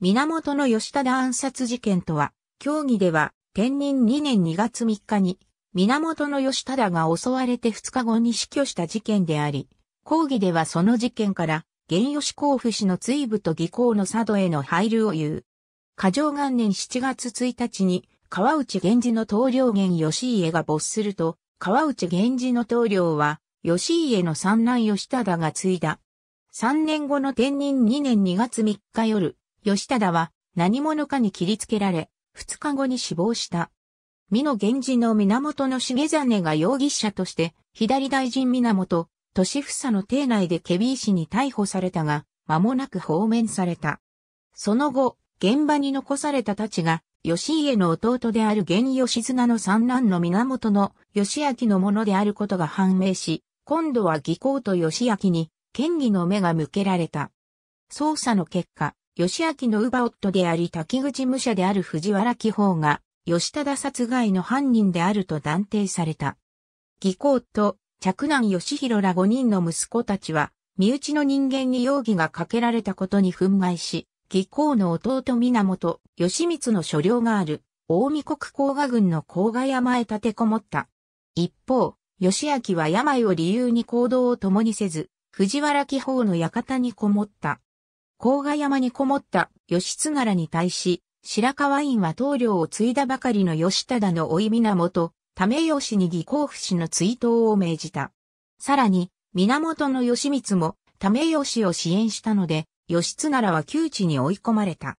源義忠暗殺事件とは、協議では、天任2年2月3日に、源義忠が襲われて2日後に死去した事件であり、講義ではその事件から、現義甲府氏の追部と義行の佐渡への配慮を言う。過剰元年7月1日に、川内源氏の棟梁源義家が没すると、川内源氏の棟梁は、義家の三男義忠が継いだ。3年後の天任2年2月3日夜、吉忠は何者かに切りつけられ、2日後に死亡した。美濃源氏の源の重真が容疑者として、左大臣源、利房の邸内でケビー氏に逮捕されたが、間もなく放免された。その後、現場に残されたたちが、吉家の弟である源義綱の三男の源の義明のものであることが判明し、今度は義公と義明に、権議の目が向けられた。捜査の結果、義明の乳母夫であり滝口武者である藤原紀宝が、吉忠殺害の犯人であると断定された。義公と嫡男義弘ら5人の息子たちは、身内の人間に容疑がかけられたことに憤慨し、義公の弟源義光の所領がある、大見国甲賀軍の甲賀山へ立てこもった。一方、義明は病を理由に行動を共にせず、藤原紀宝の館にこもった。甲賀山にこもった義津ならに対し、白河院は棟梁を継いだばかりの義忠の老い源、為義に義行不死の追悼を命じた。さらに、源義光も、為義を支援したので、義津ならは窮地に追い込まれた。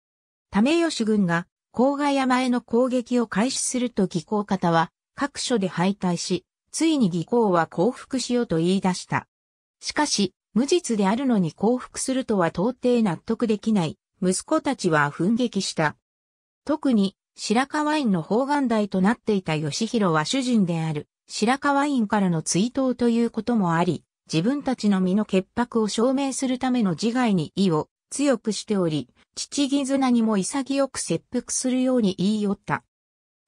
為義軍が、甲賀山への攻撃を開始すると義行方は、各所で敗退し、ついに義行は降伏しようと言い出した。しかし、無実であるのに降伏するとは到底納得できない、息子たちは奮撃した。特に、白河院の方眼台となっていた義弘は主人である、白河院からの追悼ということもあり、自分たちの身の潔白を証明するための自害に意を強くしており、父絆にも潔く切腹するように言い寄った。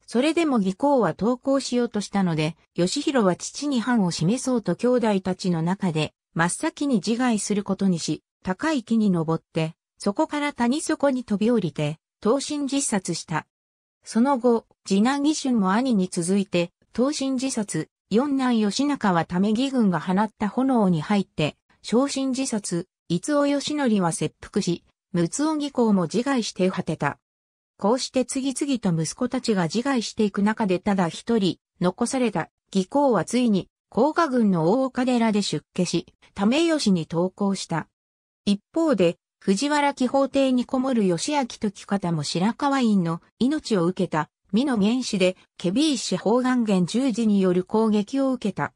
それでも義公は投降しようとしたので、義弘は父に反を示そうと兄弟たちの中で真っ先に自害することにし、高い木に登って、そこから谷底に飛び降りて、投身自殺した。その後、次男義春も兄に続いて、投身自殺、四男義仲はため義軍が放った炎に入って、昇進自殺、伊尾義則は切腹し、陸奥義公も自害して果てた。こうして次々と息子たちが自害していく中でただ一人、残された義公はついに甲賀軍の大岡寺で出家し、為義に投降した。一方で、藤原紀法邸にこもる義明時方も白河院の命を受けた、美の原始で、ケビー氏方眼源十字による攻撃を受けた。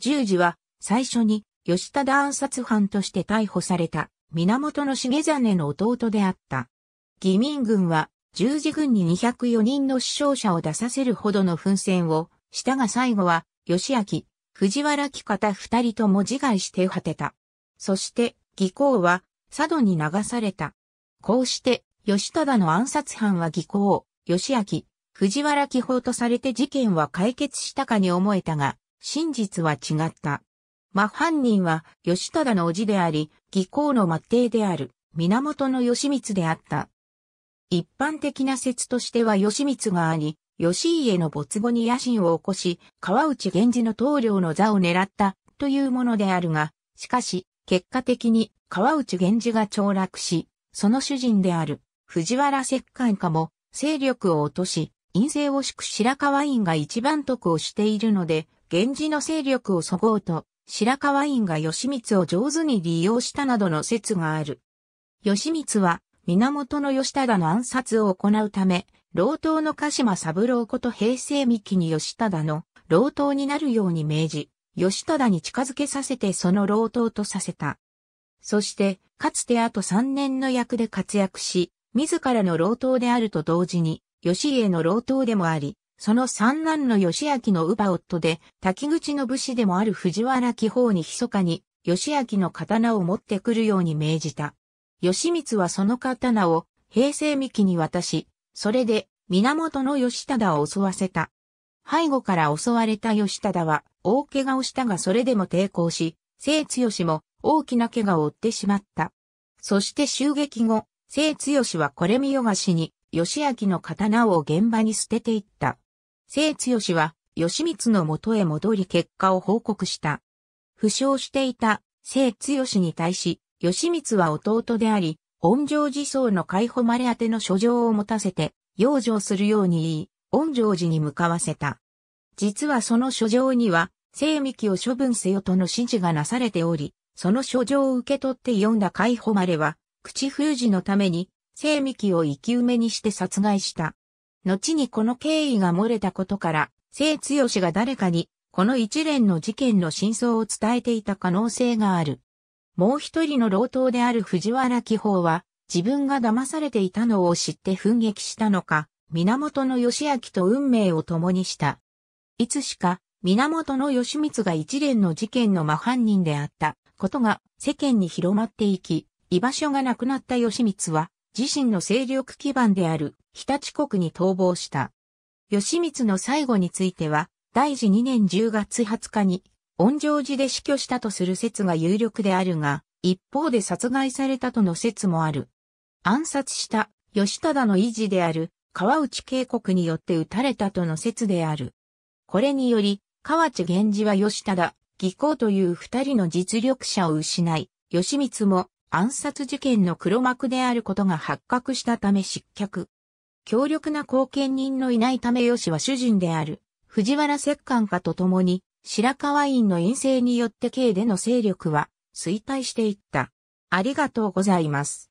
十字は、最初に、吉田暗殺犯として逮捕された、源の重真の弟であった。義民軍は、十字軍に204人の死傷者を出させるほどの奮戦を、したが最後は、義明、藤原木方二人とも自害して果てた。そして、義行は、佐渡に流された。こうして、吉忠の暗殺犯は義行、吉明、藤原紀宝とされて事件は解決したかに思えたが、真実は違った。真犯人は、吉忠の叔父であり、義行の末弟である、源義光であった。一般的な説としては義光があり、吉家の没後に野心を起こし、川内源氏の棟梁の座を狙ったというものであるが、しかし、結果的に川内源氏が凋落し、その主人である藤原摂関家も勢力を落とし、陰性を敷く白河院が一番得をしているので、源氏の勢力をそごうと、白河院が義満を上手に利用したなどの説がある。義満は源義忠の暗殺を行うため、老頭の鹿島三郎こと平成三木に吉忠の老頭になるように命じ、吉忠に近づけさせてその老頭とさせた。そして、かつてあと3年の役で活躍し、自らの老頭であると同時に、吉家の老頭でもあり、その三男の吉明の乳母夫で、滝口の武士でもある藤原紀宝に密かに、吉明の刀を持ってくるように命じた。吉光はその刀を、平成三木に渡し、それで、源義忠を襲わせた。背後から襲われた義忠は、大怪我をしたがそれでも抵抗し、聖強も大きな怪我を負ってしまった。そして襲撃後、聖強はこれ見よがしに、義明の刀を現場に捨てていった。聖強は、義光の元へ戻り結果を報告した。負傷していた、聖強に対し、義光は弟であり、恩城寺僧の解放まれ宛ての書状を持たせて、養生するように言い、恩城寺に向かわせた。実はその書状には、聖幹を処分せよとの指示がなされており、その書状を受け取って読んだ解放まれは、口封じのために、聖幹を生き埋めにして殺害した。後にこの経緯が漏れたことから、聖強が誰かに、この一連の事件の真相を伝えていた可能性がある。もう一人の老頭である藤原紀宝は、自分が騙されていたのを知って奮撃したのか、源義明と運命を共にした。いつしか、源義満が一連の事件の真犯人であったことが世間に広まっていき、居場所がなくなった義満は、自身の勢力基盤である日立国に逃亡した。義満の最後については、大治2年10月20日に恩情寺で死去したとする説が有力であるが、一方で殺害されたとの説もある。暗殺した吉忠の維持である川内渓谷によって撃たれたとの説である。これにより、河内源氏は吉忠、義行という二人の実力者を失い、義光も暗殺事件の黒幕であることが発覚したため失脚。強力な後見人のいないため吉は主人である藤原摂関家と共に白河院の陰性によって軽での勢力は衰退していった。ありがとうございます。